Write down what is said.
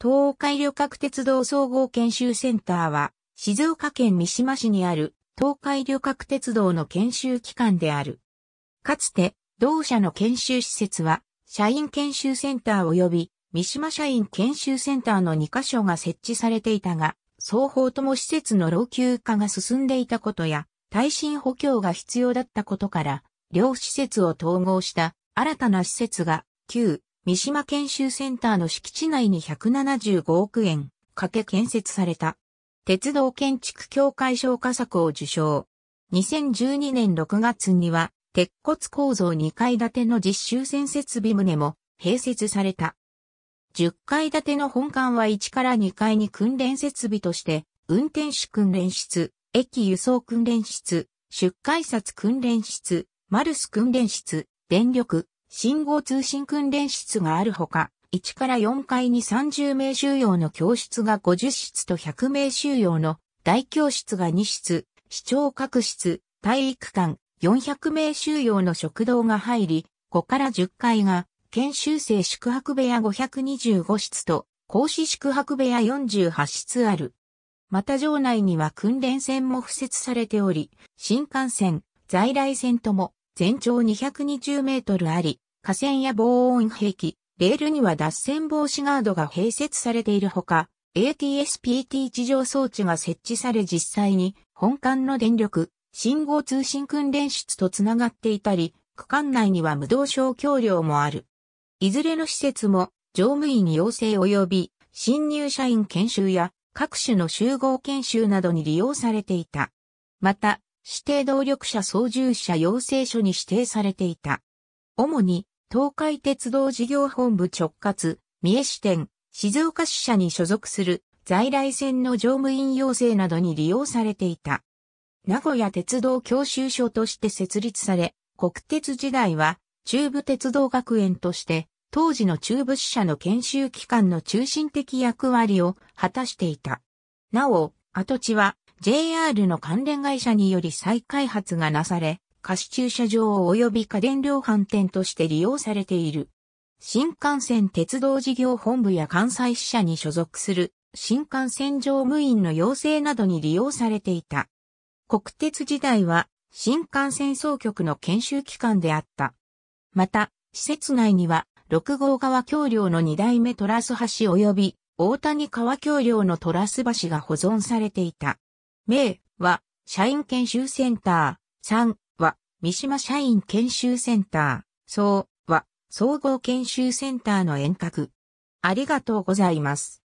東海旅客鉄道総合研修センターは、静岡県三島市にある東海旅客鉄道の研修機関である。かつて、同社の研修施設は、社員研修センター及び三島社員研修センターの2カ所が設置されていたが、双方とも施設の老朽化が進んでいたことや、耐震補強が必要だったことから、両施設を統合した新たな施設が、旧三島研修センターの敷地内に175億円かけ建設された。鉄道建築協会賞化策を受賞。2012年6月には、鉄骨構造2階建ての実習船設備棟も併設された。10階建ての本館は1から2階に訓練設備として、運転手訓練室、駅輸送訓練室、出海札訓練室、マルス訓練室、電力、信号通信訓練室があるほか、1から4階に30名収容の教室が50室と100名収容の大教室が2室、市長各室、体育館、400名収容の食堂が入り、5から10階が研修生宿泊部屋525室と講師宿泊部屋48室ある。また場内には訓練船も付設されており、新幹線、在来線とも全長220メートルあり、河川や防音壁、レールには脱線防止ガードが併設されているほか、ATSPT 地上装置が設置され実際に本館の電力、信号通信訓練室とつながっていたり、区間内には無動小橋梁もある。いずれの施設も乗務員養成及び新入社員研修や各種の集合研修などに利用されていた。また、指定動力車操縦者養成所に指定されていた。主に、東海鉄道事業本部直轄、三重支店、静岡支社に所属する在来線の乗務員養成などに利用されていた。名古屋鉄道教習所として設立され、国鉄時代は中部鉄道学園として、当時の中部支社の研修機関の中心的役割を果たしていた。なお、跡地は JR の関連会社により再開発がなされ、貸駐車場及び家電量販店として利用されている。新幹線鉄道事業本部や関西支社に所属する新幹線乗務員の養成などに利用されていた。国鉄時代は新幹線総局の研修機関であった。また、施設内には6号川橋梁の2代目トラス橋及び大谷川橋梁のトラス橋が保存されていた。名は社員研修センター。三は三島社員研修センター。総は総合研修センターの遠隔。ありがとうございます。